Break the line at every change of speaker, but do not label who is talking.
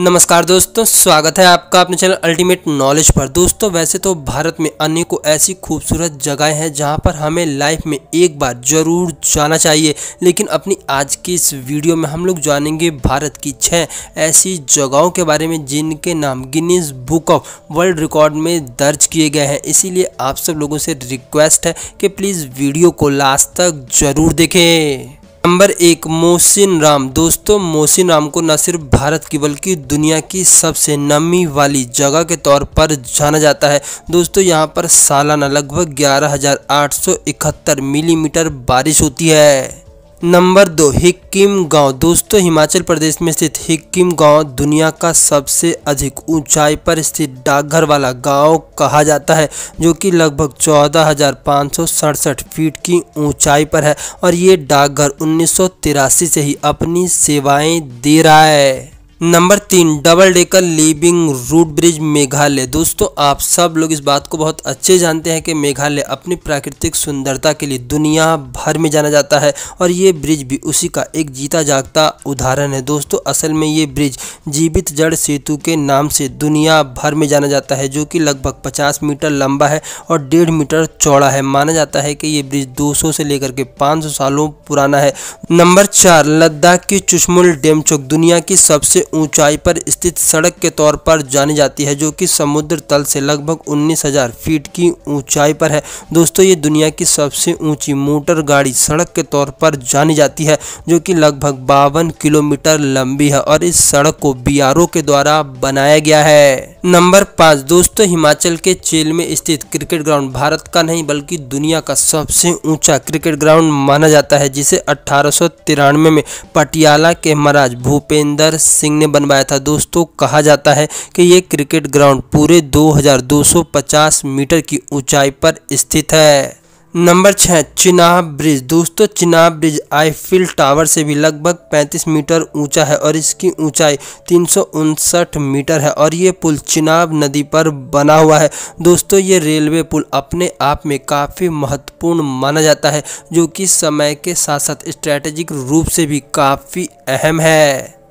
नमस्कार दोस्तों स्वागत है आपका अपने चैनल अल्टीमेट नॉलेज पर दोस्तों वैसे तो भारत में अनेकों ऐसी खूबसूरत जगहें हैं जहां पर हमें लाइफ में एक बार ज़रूर जाना चाहिए लेकिन अपनी आज की इस वीडियो में हम लोग जानेंगे भारत की छः ऐसी जगहों के बारे में जिनके नाम Guinness book of world record में दर्ज किए गए हैं इसीलिए आप सब लोगों से रिक्वेस्ट है कि प्लीज़ वीडियो को लास्ट तक ज़रूर देखें नंबर एक मोहसिन राम दोस्तों मोहसिन राम को न सिर्फ भारत की बल्कि दुनिया की सबसे नमी वाली जगह के तौर पर जाना जाता है दोस्तों यहाँ पर सालाना लगभग 11,871 मिलीमीटर बारिश होती है नंबर दो हिक्किम गांव दोस्तों हिमाचल प्रदेश में स्थित हिक्किम गांव दुनिया का सबसे अधिक ऊंचाई पर स्थित डाकघर वाला गांव कहा जाता है जो कि लगभग चौदह फीट की ऊंचाई पर है और ये डाकघर उन्नीस से ही अपनी सेवाएं दे रहा है नंबर तीन double decker living root bridge Meghalaya दोस्तों आप सब लोग इस बात को बहुत अच्छे जानते हैं कि मेघालय अपनी प्राकृतिक सुंदरता के लिए दुनिया भर में जाना जाता है और ये ब्रिज भी उसी का एक जीता जागता उदाहरण है दोस्तों असल में ये ब्रिज जीवित जड़ सेतु के नाम से दुनिया भर में जाना जाता है जो कि लगभग पचास मीटर लंबा है और डेढ़ मीटर चौड़ा है माना जाता है कि ये ब्रिज दो से लेकर के पाँच सालों पुराना है नंबर चार लद्दाख की चुशमुल डेम चौक दुनिया की सबसे ऊंचाई पर स्थित सड़क के तौर पर जानी जाती है जो कि समुद्र तल से लगभग उन्नीस हज़ार फीट की ऊंचाई पर है दोस्तों ये दुनिया की सबसे ऊंची मोटर गाड़ी सड़क के तौर पर जानी जाती है जो कि लगभग बावन किलोमीटर लंबी है और इस सड़क को बी के द्वारा बनाया गया है नंबर पाँच दोस्तों हिमाचल के चेल में स्थित क्रिकेट ग्राउंड भारत का नहीं बल्कि दुनिया का सबसे ऊंचा क्रिकेट ग्राउंड माना जाता है जिसे अठारह में पटियाला के महाराज भूपेंद्र सिंह ने बनवाया था दोस्तों कहा जाता है कि ये क्रिकेट ग्राउंड पूरे 2250 मीटर की ऊंचाई पर स्थित है नंबर छः चिनाब ब्रिज दोस्तों चिनाब ब्रिज आईफिल टावर से भी लगभग 35 मीटर ऊंचा है और इसकी ऊंचाई तीन मीटर है और ये पुल चिनाब नदी पर बना हुआ है दोस्तों ये रेलवे पुल अपने आप में काफ़ी महत्वपूर्ण माना जाता है जो कि समय के साथ साथ स्ट्रैटेजिक रूप से भी काफ़ी अहम है